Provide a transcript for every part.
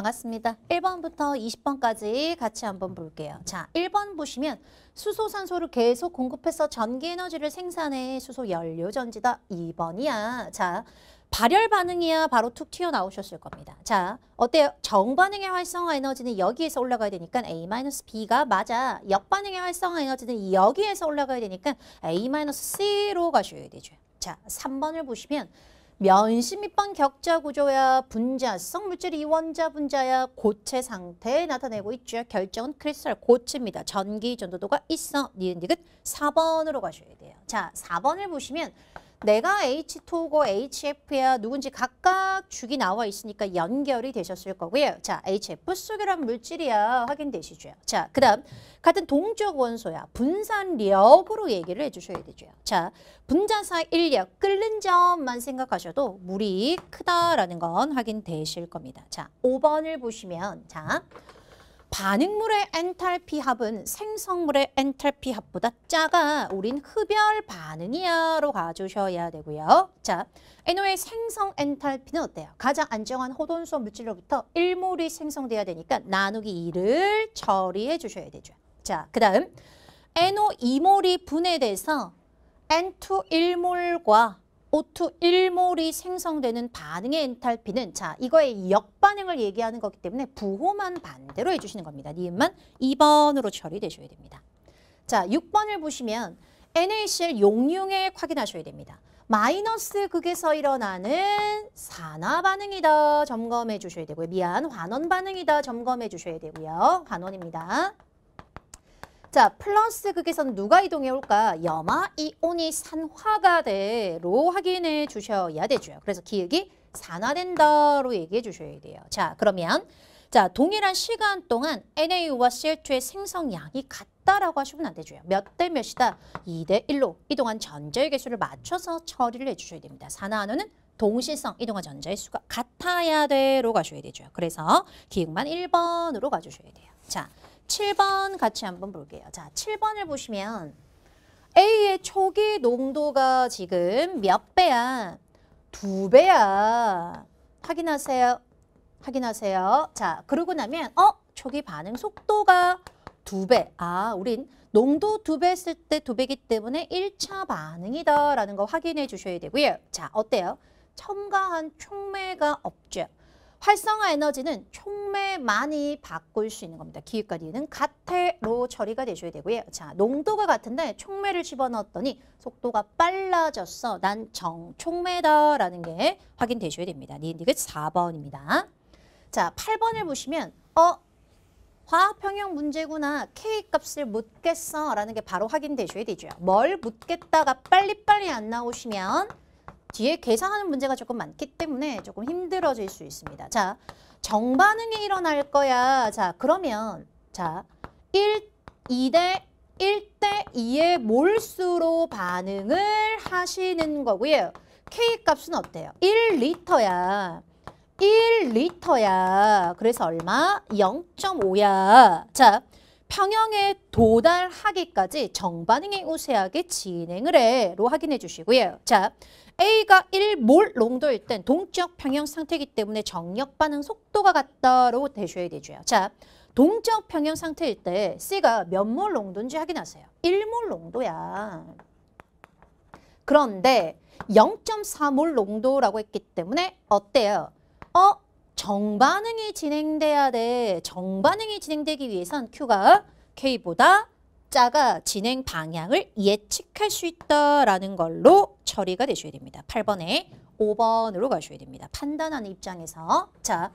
반갑습니다. 1번부터 20번까지 같이 한번 볼게요. 자, 1번 보시면 수소산소를 계속 공급해서 전기에너지를 생산해 수소연료전지다 2번이야. 자, 발열 반응이야 바로 툭 튀어나오셨을 겁니다. 자, 어때요? 정반응의 활성화 에너지는 여기에서 올라가야 되니까 A-B가 맞아. 역반응의 활성화 에너지는 여기에서 올라가야 되니까 A-C로 가셔야 되죠. 자, 3번을 보시면 면심입방 격자 구조야 분자성 물질이 원자 분자야 고체 상태 나타내고 있죠. 결정은 크리스탈 고체입니다. 전기 전도도가 있어. 니은 니은 4번으로 가셔야 돼요. 자, 4번을 보시면 내가 H2고 HF야 누군지 각각 축이 나와 있으니까 연결이 되셨을 거고요. 자, HF 속이란 물질이야 확인되시죠. 자, 그 다음 같은 동적 원소야 분산력으로 얘기를 해주셔야 되죠. 자, 분자사 인력 끓는 점만 생각하셔도 물이 크다라는 건 확인되실 겁니다. 자, 5번을 보시면 자, 반응물의 엔탈피 합은 생성물의 엔탈피 합보다 작아 우린 흡열 반응이야 로 가주셔야 되고요. 자, NO의 생성 엔탈피는 어때요? 가장 안정한 호돈소 물질로부터 일몰이 생성돼야 되니까 나누기 2를 처리해 주셔야 되죠. 자, 그 다음 NO 2몰이 분해돼서 N2 1몰과 O2 1몰이 생성되는 반응의 엔탈피는 자 이거의 역반응을 얘기하는 거기 때문에 부호만 반대로 해주시는 겁니다. 니은만 2번으로 처리되셔야 됩니다. 자 6번을 보시면 NaCl 용융액 확인하셔야 됩니다. 마이너스 극에서 일어나는 산화 반응이다 점검해 주셔야 되고요. 미안 환원 반응이다 점검해 주셔야 되고요. 환원입니다. 자, 플러스 극에서는 누가 이동해 올까? 염화 이온이 산화가 돼로 확인해 주셔야 되죠. 그래서 기억이 산화된다로 얘기해 주셔야 돼요. 자, 그러면 자 동일한 시간 동안 NA와 CL2의 생성량이 같다라고 하시면 안 되죠. 몇 대 몇이다? 2 대 1로 이동한 전자의 개수를 맞춰서 처리를 해주셔야 됩니다. 산화하는 동시성 이동한 전자의 수가 같아야 돼로 가셔야 되죠. 그래서 기억만 1번으로 가주셔야 돼요. 자. 7번 같이 한번 볼게요. 자, 7번을 보시면 A의 초기 농도가 지금 몇 배야? 두 배야. 확인하세요. 확인하세요. 자, 그러고 나면 어? 초기 반응 속도가 두 배. 아, 우린 농도 두 배 했을 때 두 배기 때문에 1차 반응이다라는 거 확인해 주셔야 되고요. 자, 어때요? 첨가한 촉매가 없죠. 활성화 에너지는 촉매 많이 바꿀 수 있는 겁니다. 기획까지는 가태로 처리가 되셔야 되고요. 자, 농도가 같은데 촉매를 집어넣었더니 속도가 빨라졌어. 난 정촉매다라는게 확인되셔야 됩니다. 니은디귿 4번입니다. 자, 8번을 보시면 어? 화학평형 문제구나. K값을 묻겠어 라는 게 바로 확인되셔야 되죠. 뭘 묻겠다가 빨리빨리 안 나오시면 뒤에 계산하는 문제가 조금 많기 때문에 조금 힘들어질 수 있습니다. 자, 정반응이 일어날 거야. 자, 그러면 자, 1, 2대 1 대 2의 몰수로 반응을 하시는 거고요. K값은 어때요? 1리터야. 1리터야. 그래서 얼마? 0.5야. 자, 평형에 도달하기까지 정반응이 우세하게 진행을 해로 확인해 주시고요. 자, A가 1몰 농도일 땐 동적 평형 상태이기 때문에 정력 반응 속도가 같다로 대셔야 되죠. 자, 동적 평형 상태일 때 C가 몇 몰 농도인지 확인하세요. 1몰 농도야. 그런데 0.4몰 농도라고 했기 때문에 어때요? 어? 정반응이 진행돼야 돼. 정반응이 진행되기 위해선 Q가 K보다 자가 진행 방향을 예측할 수 있다라는 걸로 처리가 되셔야 됩니다. 8번에 5번으로 가셔야 됩니다. 판단하는 입장에서 자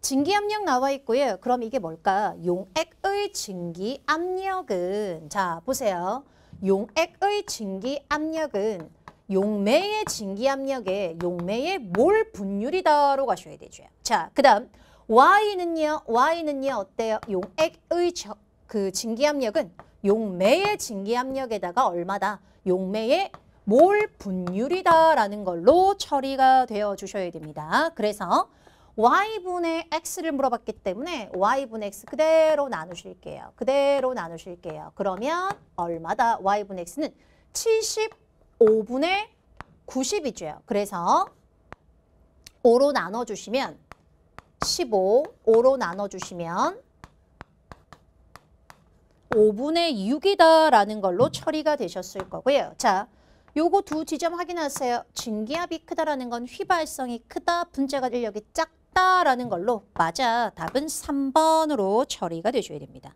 증기압력 나와 있고요. 그럼 이게 뭘까? 용액의 증기압력은 자 보세요. 용액의 증기압력은 용매의 진기압력에 용매의 몰 분율이다로 가셔야 되죠. 자, 그 다음 Y는요. Y는요. 어때요? 용액의 저, 그 진기압력은 용매의 진기압력에다가 얼마다? 용매의 몰 분율이다라는 걸로 처리가 되어 주셔야 됩니다. 그래서 y분의 x를 물어봤기 때문에 y분의 x 그대로 나누실게요. 그대로 나누실게요. 그러면 얼마다 y분의 x는 5분의 90이죠. 그래서 5로 나눠주시면 15, 5로 나눠주시면 5분의 6이다라는 걸로 처리가 되셨을 거고요. 자, 요거 두 지점 확인하세요. 증기압이 크다라는 건 휘발성이 크다, 분자가 인력이 작다라는 걸로 맞아. 답은 3번으로 처리가 되셔야 됩니다.